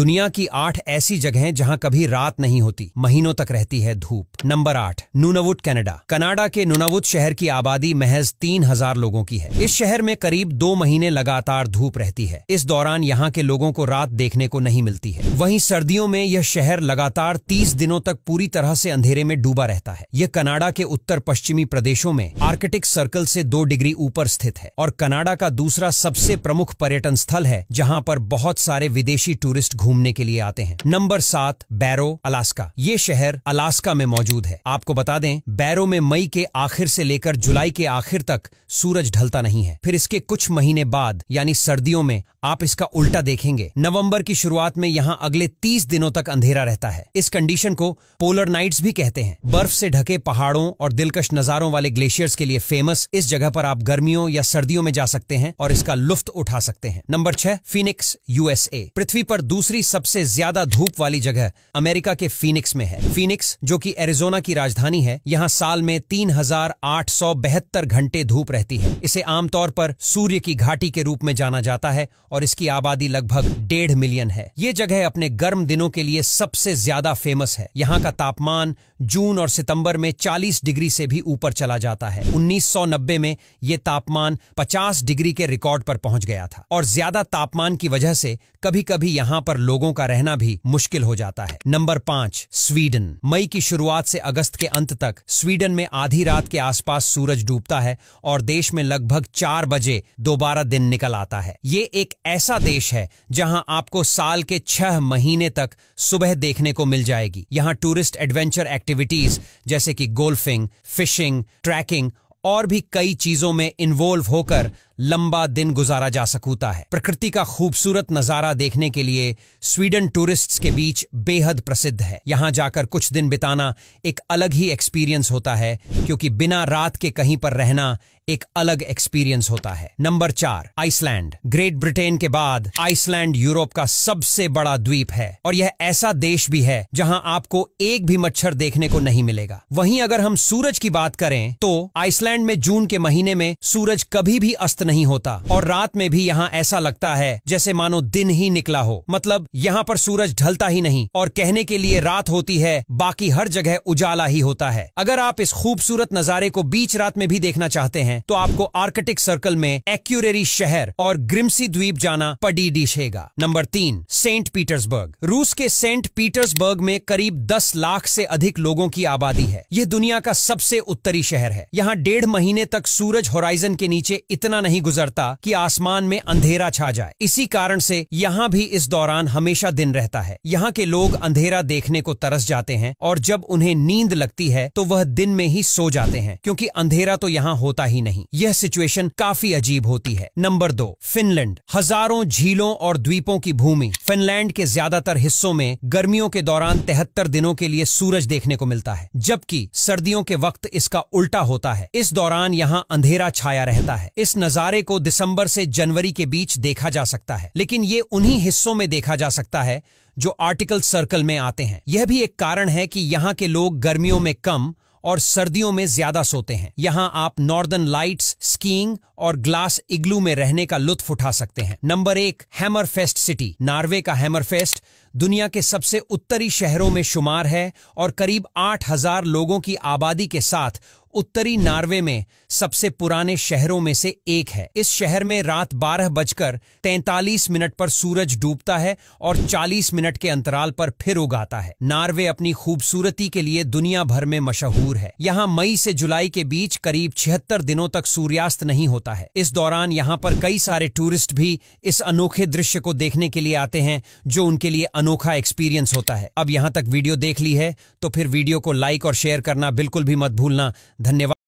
दुनिया की आठ ऐसी जगहें जहां कभी रात नहीं होती महीनों तक रहती है धूप नंबर आठ नूनावुट कनाडा कनाडा के नूनावुट शहर की आबादी महज तीन हजार लोगों की है इस शहर में करीब दो महीने लगातार धूप रहती है इस दौरान यहाँ के लोगों को रात देखने को नहीं मिलती है वहीं सर्दियों में यह शहर लगातार तीस दिनों तक पूरी तरह से अंधेरे में डूबा रहता है यह कनाडा के उत्तर पश्चिमी प्रदेशों में आर्कटिक सर्कल से दो डिग्री ऊपर स्थित है और कनाडा का दूसरा सबसे प्रमुख पर्यटन स्थल है जहाँ पर बहुत सारे विदेशी टूरिस्ट घूम घूमने के लिए आते हैं नंबर सात बैरो अलास्का ये शहर अलास्का में मौजूद है आपको बता दें बैरो में मई के आखिर से लेकर जुलाई के आखिर तक सूरज ढलता नहीं है फिर इसके कुछ महीने बाद यानी सर्दियों में आप इसका उल्टा देखेंगे नवंबर की शुरुआत में यहाँ अगले तीस दिनों तक अंधेरा रहता है इस कंडीशन को पोलर नाइट्स भी कहते हैं बर्फ से ढके पहाड़ों और दिलकश नजारों वाले ग्लेशियर्स के लिए फेमस इस जगह पर आप गर्मियों या सर्दियों में जा सकते हैं और इसका लुफ्त उठा सकते हैं नंबर छह फिनिक्स यूएसए पृथ्वी पर दूसरी दूसरी सबसे ज्यादा धूप वाली जगह अमेरिका के फीनिक्स में है फीनिक्स जो कि एरिजोना की राजधानी है यहाँ साल में तीन घंटे धूप रहती है इसे आमतौर पर सूर्य की घाटी के रूप में जाना जाता है और इसकी आबादी लगभग डेढ़ मिलियन है ये जगह अपने गर्म दिनों के लिए सबसे ज्यादा फेमस है यहाँ का तापमान जून और सितंबर में 40 डिग्री से भी ऊपर चला जाता है 1990 में ये तापमान 50 डिग्री के रिकॉर्ड पर पहुंच गया था और ज्यादा तापमान की वजह से कभी कभी यहाँ पर लोगों का रहना भी मुश्किल हो जाता है नंबर पांच स्वीडन मई की शुरुआत से अगस्त के अंत तक स्वीडन में आधी रात के आसपास सूरज डूबता है और देश में लगभग चार बजे दोबारा दिन निकल आता है ये एक ऐसा देश है जहां आपको साल के छह महीने तक सुबह देखने को मिल जाएगी यहाँ टूरिस्ट एडवेंचर एक्टिविटीज जैसे कि गोल्फिंग फिशिंग ट्रैकिंग और भी कई चीजों में इन्वॉल्व होकर लंबा दिन गुजारा जा सकूता है प्रकृति का खूबसूरत नजारा देखने के लिए स्वीडन टूरिस्ट्स के बीच बेहद प्रसिद्ध है यहाँ जाकर कुछ दिन बिताना एक अलग ही एक्सपीरियंस होता है क्योंकि बिना रात के कहीं पर रहना एक अलग एक्सपीरियंस होता है नंबर चार आइसलैंड ग्रेट ब्रिटेन के बाद आइसलैंड यूरोप का सबसे बड़ा द्वीप है और यह ऐसा देश भी है जहां आपको एक भी मच्छर देखने को नहीं मिलेगा वहीं अगर हम सूरज की बात करें तो आइसलैंड में जून के महीने में सूरज कभी भी अस्त नहीं होता और रात में भी यहाँ ऐसा लगता है जैसे मानो दिन ही निकला हो मतलब यहाँ पर सूरज ढलता ही नहीं और कहने के लिए रात होती है बाकी हर जगह उजाला ही होता है अगर आप इस खूबसूरत नजारे को बीच रात में भी देखना चाहते हैं तो आपको आर्कटिक सर्कल में एक्यूरेरी शहर और ग्रिमसी द्वीप जाना पड़ी डिशेगा नंबर तीन सेंट पीटर्सबर्ग रूस के सेंट पीटर्सबर्ग में करीब दस लाख से अधिक लोगों की आबादी है यह दुनिया का सबसे उत्तरी शहर है यहाँ डेढ़ महीने तक सूरज होराइजन के नीचे इतना नहीं नहीं गुजरता कि आसमान में अंधेरा छा जाए इसी कारण से यहाँ भी इस दौरान हमेशा दिन रहता है यहाँ के लोग अंधेरा देखने को तरस जाते हैं और जब उन्हें नींद लगती है तो वह दिन में ही सो जाते हैं क्योंकि अंधेरा तो यहाँ होता ही नहीं यह सिचुएशन काफी अजीब होती है नंबर दो फिनलैंड हजारों झीलों और द्वीपों की भूमि फिनलैंड के ज्यादातर हिस्सों में गर्मियों के दौरान तिहत्तर दिनों के लिए सूरज देखने को मिलता है जबकि सर्दियों के वक्त इसका उल्टा होता है इस दौरान यहाँ अंधेरा छाया रहता है इस नजार नज़ारे को दिसंबर से जनवरी के बीच देखा जा सकता है लेकिन ये उन्हीं हिस्सों में देखा जा सकता है जो आर्टिकल सर्कल में आते हैं यह भी एक कारण है कि यहाँ के लोग गर्मियों में कम और सर्दियों में ज्यादा सोते हैं यहाँ आप नॉर्दर्न लाइट्स स्कीइंग और ग्लास इग्लू में रहने का लुत्फ उठा सकते हैं नंबर एक हैमर सिटी नार्वे का हैमर दुनिया के सबसे उत्तरी शहरों में शुमार है और करीब 8000 लोगों की आबादी के साथ उत्तरी नार्वे में सबसे पुराने शहरों में से एक है इस शहर में रात बारह बजकर तैतालीस मिनट पर सूरज डूबता है और 40 मिनट के अंतराल पर फिर उगाता है नार्वे अपनी खूबसूरती के लिए दुनिया भर में मशहूर है यहाँ मई से जुलाई के बीच करीब छिहत्तर दिनों तक सूर्यास्त नहीं होता है इस दौरान यहाँ पर कई सारे टूरिस्ट भी इस अनोखे दृश्य को देखने के लिए आते हैं जो उनके लिए अनोखा एक्सपीरियंस होता है अब यहाँ तक वीडियो देख ली है तो फिर वीडियो को लाइक और शेयर करना बिल्कुल भी मत भूलना धन्यवाद